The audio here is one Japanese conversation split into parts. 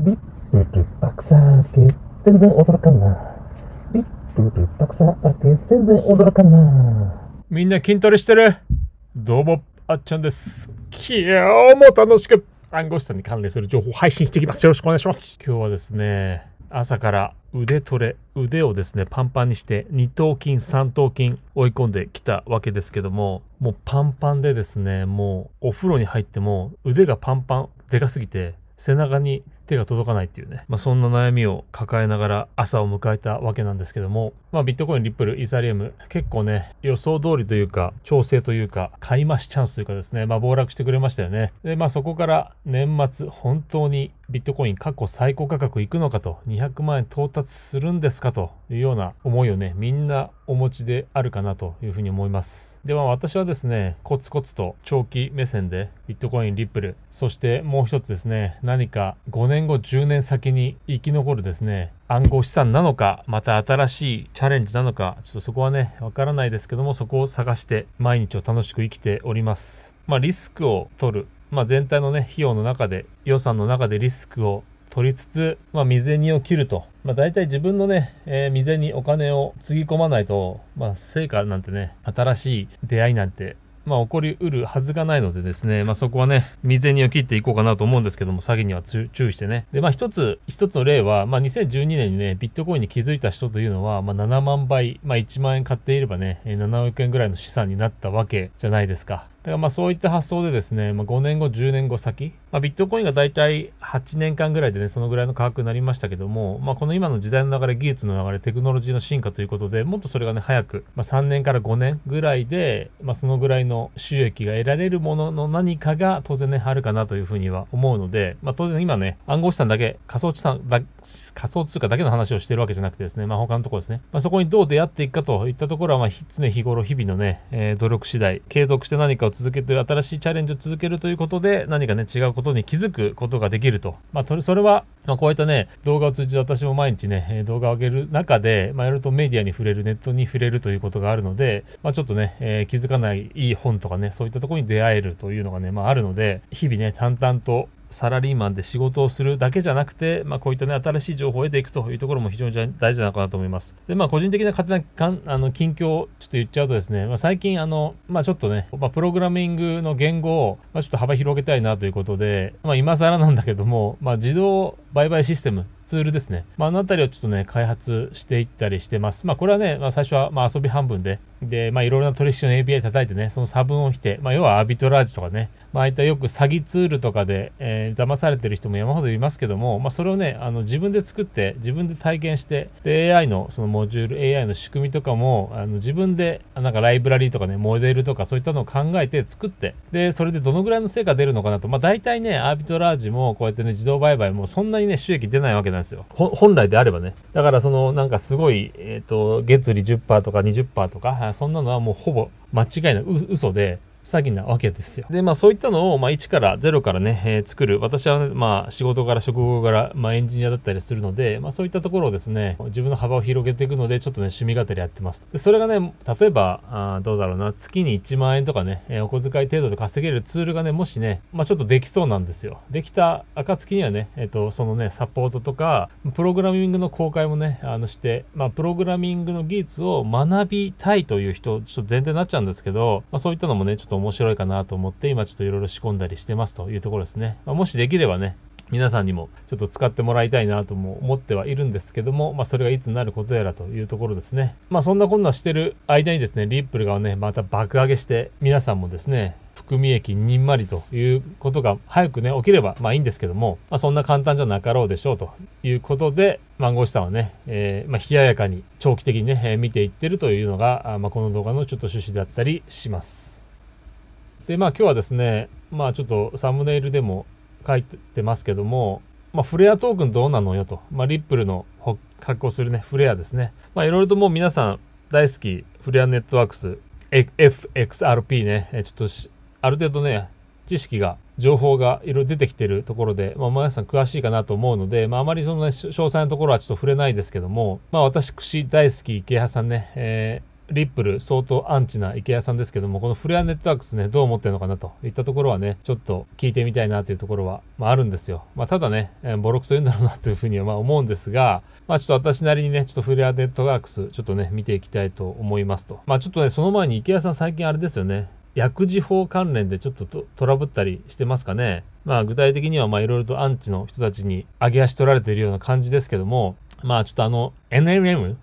ビップルパクサーって全然驚かんな。ビップルパクサーって全然驚かんな。みんな筋トレしてるどうも、あっちゃんです。今日も楽しく暗号資産に関連する情報を配信していきます。よろしくお願いします。今日はですね、朝から腕トレ、腕をですね、パンパンにして、二頭筋、三頭筋追い込んできたわけですけども、もうパンパンでですね、もうお風呂に入っても腕がパンパン、でかすぎて、背中に手が届かないっていうね、まあ、そんな悩みを抱えながら朝を迎えたわけなんですけども、まあ、ビットコイン、リップル、イーサリアム、結構ね、予想通りというか、調整というか、買い増しチャンスというかですね、まあ、暴落してくれましたよね。で、まあ、そこから年末、本当にビットコイン過去最高価格いくのかと、200万円到達するんですかというような思いをね、みんなお持ちであるかなというふうに思います。で、は、私はですね、コツコツと長期目線でビットコイン、リップル、そしてもう一つですね、何か5年年後10年先に生き残るですね、暗号資産なのか、また新しいチャレンジなのか、ちょっとそこはね、わからないですけども、そこを探して毎日を楽しく生きております。まあ、リスクを取る。まあ、全体のね、費用の中で、予算の中でリスクを取りつつ、まあ、未然にを切ると。まあ、大体自分のね、えー、未然にお金をつぎ込まないと、まあ、成果なんてね、新しい出会いなんてまあ、起こりうるはずがないのでですね、まあ、そこはね、未然に切っていこうかなと思うんですけども、詐欺には注意してね。で、まあ、一つ、一つの例は、まあ、2012年にね、ビットコインに気づいた人というのは、まあ、7万倍、まあ、1万円買っていればね、7億円ぐらいの資産になったわけじゃないですか。だからまあそういった発想でですね、まあ、5年後、10年後先、まあ、ビットコインがだいたい8年間ぐらいでね、そのぐらいの価格になりましたけども、まあこの今の時代の流れ、技術の流れ、テクノロジーの進化ということで、もっとそれがね、早く、まあ3年から5年ぐらいで、まあそのぐらいの収益が得られるものの何かが当然ね、あるかなというふうには思うので、まあ当然今ね、暗号資産だけ、仮想資産だ、仮想通貨だけの話をしてるわけじゃなくてですね、まあ他のところですね、まあそこにどう出会っていくかといったところは、まあ常日頃日々のね、えー、努力次第、継続して何かをを続けて新しいチャレンジを続けるということで何かね違うことに気づくことができるとまあそれは、まあ、こういったね動画を通じて私も毎日ね動画を上げる中でまあいろいろとメディアに触れるネットに触れるということがあるのでまあちょっとね、えー、気づかないいい本とかねそういったところに出会えるというのがねまああるので日々ね淡々とサラリーマンで仕事をするだけじゃなくて、まあ、こういったね、新しい情報を得ていくというところも非常に大事なのかなと思います。で、まあ、個人的な勝手なかんあの近況をちょっと言っちゃうとですね、まあ、最近、あの、まあ、ちょっとね、まあ、プログラミングの言語を、まあ、ちょっと幅広げたいなということで、まあ、今更なんだけども、まあ、自動売買システム、ツールですね。まあ、あのあたりをちょっとね、開発していったりしてます。まあ、これはね、まあ、最初はまあ遊び半分で、で、まあ、いろいろな取引の API 叩いてね、その差分を引いて、まあ、要はアービトラージとかね、まあ、ああいったよく詐欺ツールとかで、えー、騙されてる人も山ほどいますけども、まあ、それをね、あの、自分で作って、自分で体験して、で、AI の、そのモジュール、AI の仕組みとかも、あの、自分で、なんかライブラリーとかね、モデルとかそういったのを考えて作って、で、それでどのぐらいの成果出るのかなと、まあ、大体ね、アービトラージも、こうやってね、自動売買もそんなにね、収益出ないわけなんですよ。本来であればね。だからその、なんかすごい、えっ、ー、と、月利10%とか20%とか、そんなのはもうほぼ間違いない嘘で、詐欺なわけですよ。で、まあそういったのを、まあ1から0からね、えー、作る。私は、ね、まあ仕事から職業から、まあエンジニアだったりするので、まあそういったところをですね、自分の幅を広げていくので、ちょっとね、趣味がてりやってます。で、それがね、例えば、あどうだろうな、月に1万円とかね、えー、お小遣い程度で稼げるツールがね、もしね、まあちょっとできそうなんですよ。できた暁にはね、えっ、ー、と、そのね、サポートとか、プログラミングの公開もね、あのして、まあプログラミングの技術を学びたいという人、ちょっと前提になっちゃうんですけど、まあそういったのもね、ちょっと面白いかなと思って、今ちょっといろいろ仕込んだりしてますというところですね。まあ、もしできればね、皆さんにもちょっと使ってもらいたいなとも思ってはいるんですけども、まあそれがいつになることやらというところですね。まあそんなこんなしてる間にですね、リップルがね、また爆上げして、皆さんもですね、含み益にんまりということが早くね、起きればまあいいんですけども、まあそんな簡単じゃなかろうでしょうということで、マンゴーさんはね、えー、まあ冷ややかに長期的にね、えー、見ていってるというのが、まあこの動画のちょっと趣旨だったりします。で、まあ今日はですね、まあちょっとサムネイルでも書いてますけども、まあフレアトークンどうなのよと、まあリップルの発行するね、フレアですね。まあいろいろともう皆さん大好き、フレアネットワークス、FXRP ね、ちょっとある程度ね、知識が、情報がいろいろ出てきてるところで、まあ、皆さん詳しいかなと思うので、まあ、あまりその、ね、詳細なところはちょっと触れないですけども、まあ、私、大好き、池谷さんね、えリップル相当アンチな池谷さんですけども、このフレアネットワークスね、どう思ってるのかなといったところはね、ちょっと聞いてみたいなというところは、まあ、あるんですよ。まあ、ただね、えー、ボロクソ言うんだろうなというふうにはまあ思うんですが、まあ、ちょっと私なりにね、ちょっとフレアネットワークス、ちょっとね、見ていきたいと思いますと。まあ、ちょっとね、その前に池谷さん最近あれですよね、薬事法関連でちょっとトラブったりしてますかね。まあ具体的にはまあいろいろとアンチの人たちに上げ足取られているような感じですけども、まあちょっとあの NMM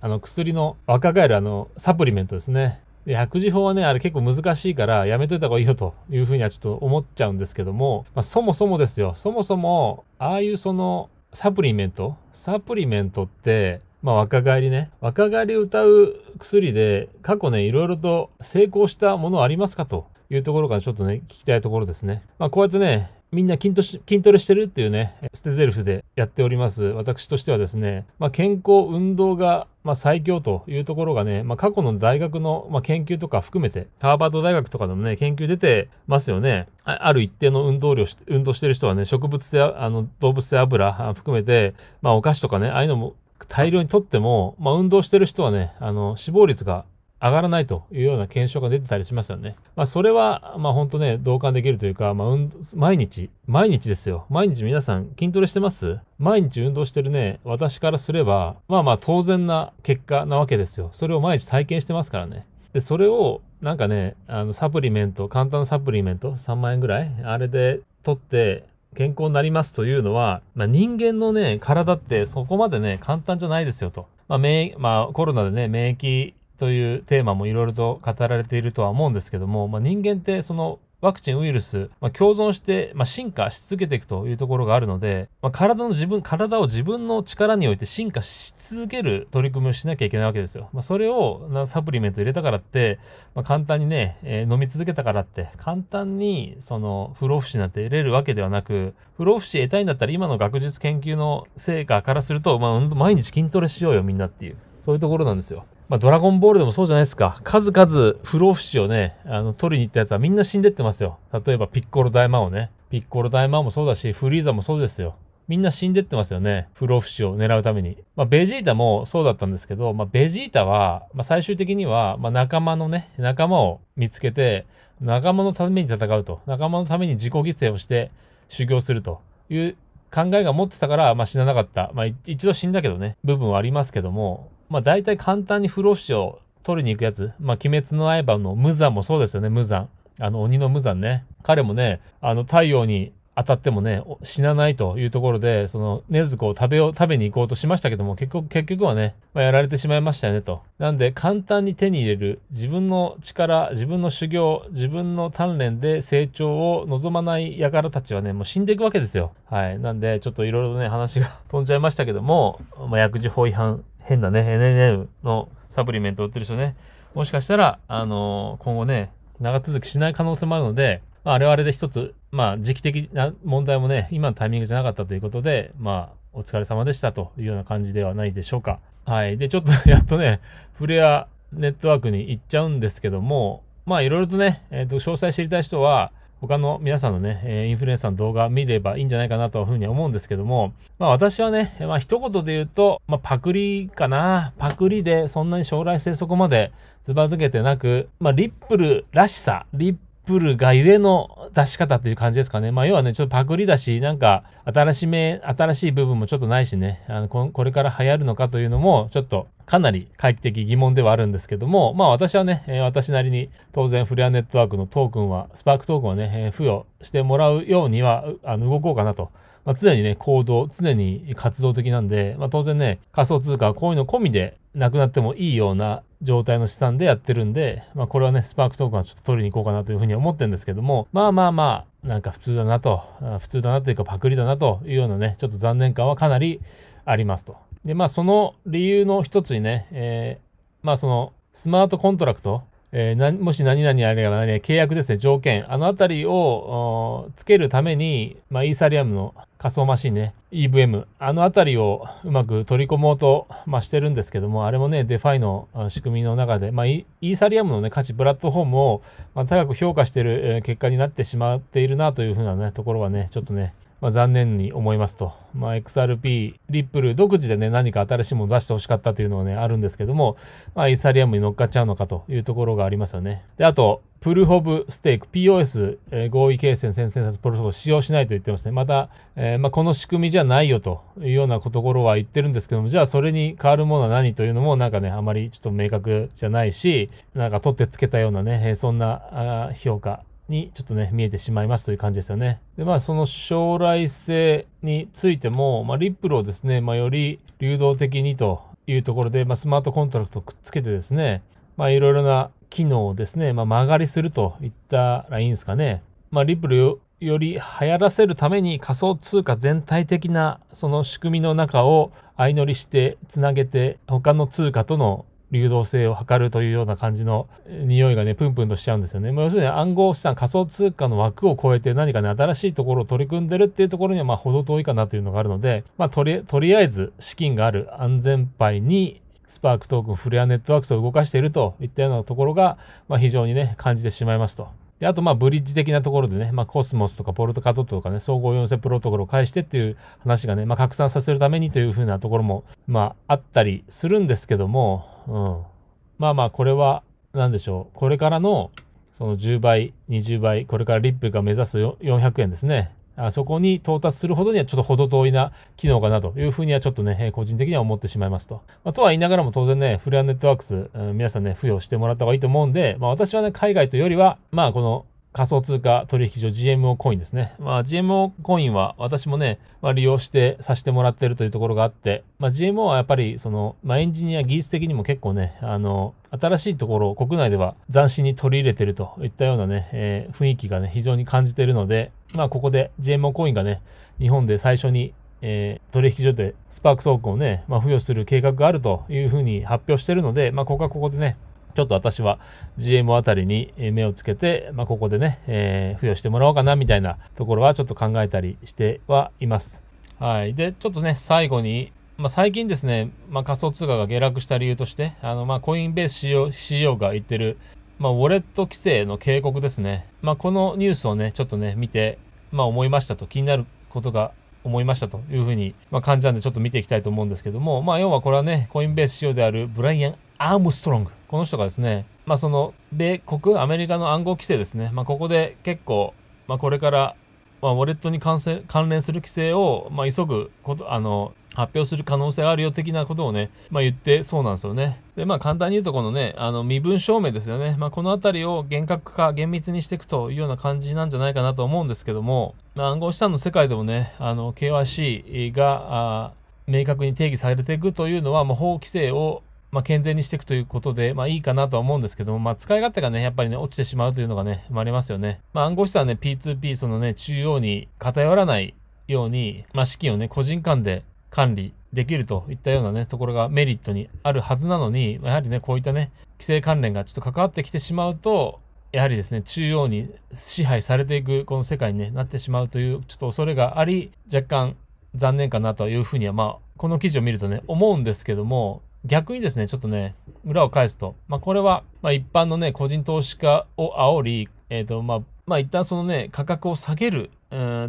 あの薬の若返るあのサプリメントですね。で薬事法はね、あれ結構難しいからやめといた方がいいよというふうにはちょっと思っちゃうんですけども、まあ、そもそもですよ。そもそも、ああいうそのサプリメントサプリメントって、まあ若返りね。若返りを歌う薬で過去ね、いろいろと成功したものありますかというところからちょっとね、聞きたいところですね。まあこうやってね、みんな筋ト筋トレしてるっていうね、ステゼルフでやっております。私としてはですね、まあ、健康、運動が、まあ、最強というところがね、まあ、過去の大学の、まあ、研究とか含めて、ハーバード大学とかでもね、研究出てますよね。ある一定の運動量し、運動してる人はね、植物性、あの、動物性油含めて、まあ、お菓子とかね、ああいうのも大量にとっても、まあ、運動してる人はね、あの、死亡率が上がらないというような検証が出てたりしますよね。まあ、それは、まあ、ほね、同感できるというか、まあ、毎日、毎日ですよ。毎日皆さん筋トレしてます毎日運動してるね、私からすれば、まあまあ当然な結果なわけですよ。それを毎日体験してますからね。で、それを、なんかね、あの、サプリメント、簡単なサプリメント、3万円ぐらいあれで取って、健康になりますというのは、まあ、人間のね、体ってそこまでね、簡単じゃないですよと。まあ、免まあ、コロナでね、免疫というテーマもいろいろと語られているとは思うんですけども、まあ、人間ってそのワクチン、ウイルス、まあ、共存して、まあ、進化し続けていくというところがあるので、まあ、体の自分、体を自分の力において進化し続ける取り組みをしなきゃいけないわけですよ。まそれをサプリメント入れたからって、ま簡単にね、えー、飲み続けたからって、簡単にその不老不死なんて得れるわけではなく、不老不死得たいんだったら今の学術研究の成果からすると、ま毎日筋トレしようよみんなっていう、そういうところなんですよ。まあ、ドラゴンボールでもそうじゃないですか。数々不老不死をね、あの、取りに行ったやつはみんな死んでってますよ。例えばピッコロ大魔王ね。ピッコロ大魔王もそうだし、フリーザもそうですよ。みんな死んでってますよね。不老不死を狙うために。まあ、ベジータもそうだったんですけど、まあ、ベジータは、まあ、最終的には、まあ、仲間のね、仲間を見つけて、仲間のために戦うと。仲間のために自己犠牲をして修行するという考えが持ってたから、まあ、死ななかった。まあ、一度死んだけどね、部分はありますけども、まあ大体簡単に不老不死を取りに行くやつ、まあ鬼滅の刃の無惨もそうですよね、無惨。あの鬼の無惨ね。彼もね、あの太陽に当たってもね、死なないというところで、その、禰豆子を食べよう、食べに行こうとしましたけども、結局、結局はね、まあ、やられてしまいましたよね、と。なんで、簡単に手に入れる、自分の力、自分の修行、自分の鍛錬で成長を望まない輩たちはね、もう死んでいくわけですよ。はい。なんで、ちょっといろいろね、話が 飛んじゃいましたけども、まあ、薬事法違反変なね、NNN のサプリメント売ってる人ね、もしかしたら、あのー、今後ね、長続きしない可能性もあるので、まあ、あれはあれで一つ、まあ、時期的な問題もね、今のタイミングじゃなかったということで、まあ、お疲れ様でしたというような感じではないでしょうか。はい。で、ちょっと やっとね、フレアネットワークに行っちゃうんですけども、まあ、いろいろとね、えっ、ー、と、詳細知りたい人は、他の皆さんのね、えインフルエンサーの動画見ればいいんじゃないかなというふうに思うんですけども、まあ私はね、まあ一言で言うと、まあパクリかな。パクリでそんなに将来性そこまでズバ抜けてなく、まあリップルらしさ、リップルがゆえの出し方っていう感じですかね。まあ要はね、ちょっとパクリだし、なんか新しめ、新しい部分もちょっとないしね、あのこれから流行るのかというのもちょっとかなり回帰的疑問ではあるんですけども、まあ私はね、え私なりに当然フレアネットワークのトークンは、スパークトークンはね、え付与してもらうようにはあの動こうかなと。まあ、常にね、行動、常に活動的なんで、まあ当然ね、仮想通貨はこういうの込みでなくなってもいいような状態の資産でやってるんで、まあこれはね、スパークトークンはちょっと取りに行こうかなというふうに思ってるんですけども、まあまあまあ、なんか普通だなと、普通だなというかパクリだなというようなね、ちょっと残念感はかなりありますと。で、まあその理由の一つにね、えー、まあそのスマートコントラクト、えー、もし何々あれば何契約ですね、条件。あのあたりをつけるために、まあ、イーサリアムの仮想マシンね、EVM、あのあたりをうまく取り込もうと、まあ、してるんですけども、あれもね、デファイの仕組みの中で、まあ、イーサリアムの、ね、価値、プラットフォームを、まあ、高く評価してる結果になってしまっているなというふうな、ね、ところはね、ちょっとね、まあ、残念に思いますと。まあ、XRP、リップル独自でね、何か新しいもの出してほしかったというのはね、あるんですけども、まあ、イーサリアムに乗っかっちゃうのかというところがありますよね。で、あと、プルホブステーク POS、えー、合意形成先生たプロトコル使用しないと言ってますね。また、えー、まあ、この仕組みじゃないよというようなところは言ってるんですけども、じゃあそれに変わるものは何というのもなんかね、あまりちょっと明確じゃないし、なんか取ってつけたようなね、そんな評価にちょっとね、見えてしまいますという感じですよね。で、まあその将来性についても、まあリップルをですね、まあより流動的にというところで、まあスマートコントラクトをくっつけてですね、まあいろいろな機能をですね、まあ曲がりするといったらいいんですかね。まあリップルより流行らせるために仮想通貨全体的なその仕組みの中を相乗りしてつなげて他の通貨との流動性を図るというような感じの匂いがね、プンプンとしちゃうんですよね。まあ、要するに暗号資産仮想通貨の枠を超えて何かね、新しいところを取り組んでるっていうところには、まあ、程遠いかなというのがあるので、まあ、とり、とりあえず資金がある安全牌に、スパークトークン、フレアネットワークスを動かしているといったようなところが、まあ、非常にね、感じてしまいますと。で、あと、まあ、ブリッジ的なところでね、まあ、コスモスとかポルトカトットとかね、総合4世プロトコルを介してっていう話がね、まあ、拡散させるためにというふうなところも、まあ、あったりするんですけども、うん。まあまあ、これは、何でしょう。これからの、その10倍、20倍、これからリップが目指す400円ですね。あそこに到達するほどにはちょっと程遠いな機能かなというふうにはちょっとね、個人的には思ってしまいますと。まあ、とは言いながらも当然ね、フレアネットワークス、うん、皆さんね、付与してもらった方がいいと思うんで、まあ私はね、海外というよりは、まあこの仮想通貨取引所 GMO コインですね。まあ GMO コインは私もね、まあ、利用してさせてもらってるというところがあって、まあ GMO はやっぱりその、まあエンジニア技術的にも結構ね、あの、新しいところを国内では斬新に取り入れてるといったようなね、えー、雰囲気がね、非常に感じてるので、まあここで GMO コインがね、日本で最初にえー、取引所でスパークトークンをね、まあ、付与する計画があるというふうに発表してるので、まあ、ここはここでね、ちょっと私は GM あたりに目をつけて、まあ、ここでね、えー、付与してもらおうかなみたいなところはちょっと考えたりしてはいます。はい。で、ちょっとね、最後に、まあ、最近ですね、まあ、仮想通貨が下落した理由として、あの、まあ、コインベース CEO, が言ってる、まあ、ウォレット規制の警告ですね。まあ、このニュースをね、ちょっとね、見て、まあ、思いましたと、気になることが思いましたというふうに、まあ、感じたんでちょっと見ていきたいと思うんですけども、まあ、要はこれはね、コインベース仕様であるブライアン・アームストロング。この人がですね、まあ、その米国、アメリカの暗号規制ですね、まあ、ここで結構、まあ、これから、まあ、ウォレットに関関連する規制を、まあ、急ぐことあの発表する可能性があるよ的なことをね、まあ、言ってそうなんですよね。で、まあ簡単に言うとこのね、あの身分証明ですよね。まあこのあたりを厳格化、厳密にしていくというような感じなんじゃないかなと思うんですけども、まあ、暗号資産の世界でもね、あの KYC が明確に定義されていくというのは、まあ、法規制をまあ、健全にしていくということで、まあ、いいかなとは思うんですけども、まあ、使い勝手がね、やっぱりね、落ちてしまうというのがね、まあ、ありますよね。まあ、暗号資産はね、P2P、そのね、中央に偏らないように、まあ、資金をね、個人間で管理できるといったようなね、ところがメリットにあるはずなのに、やはりね、こういったね、規制関連がちょっと関わってきてしまうと、やはりですね、中央に支配されていくこの世界に、ね、なってしまうというちょっと恐れがあり、若干残念かなというふうには、まあ、この記事を見るとね、思うんですけども、逆にですね、ちょっとね、裏を返すと、まあ、これはまあ、一般のね、個人投資家を煽り、えっ、ー、と、まあ、まあ、一旦そのね、価格を下げる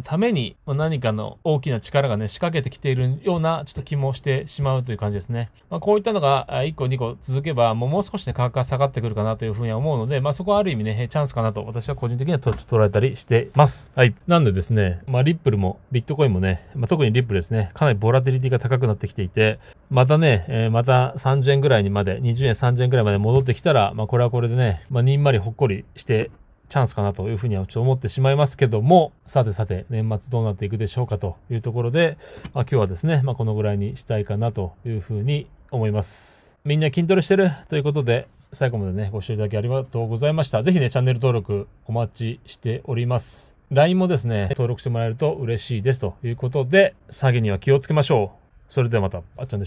ために何かの大きな力がね、仕掛けてきているようなちょっと気もしてしまうという感じですね。まあ、こういったのが1個2個続けば、もう少しね、価格が下がってくるかなというふうには思うので、まあ、そこはある意味ね、チャンスかなと私は個人的にはと捉えたりしてます。はい。なんでですね、まあ、リップルもビットコインもね、まあ、特にリップルですね、かなりボラテリティが高くなってきていて、またね、えー、また30円ぐらいにまで、20円30円ぐらいまで戻ってきたら、まあ、まあ、これはこれでね、まあ、にんまりほっこりしてチャンスかなというふうにはちょっと思ってしまいますけども、さてさて、年末どうなっていくでしょうかというところで、まあ、今日はですね、まあ、このぐらいにしたいかなというふうに思います。みんな筋トレしてるということで、最後までね、ご視聴いただきありがとうございました。ぜひね、チャンネル登録お待ちしております。LINE もですね、登録してもらえると嬉しいですということで、詐欺には気をつけましょう。それではまた、あっちゃんでした。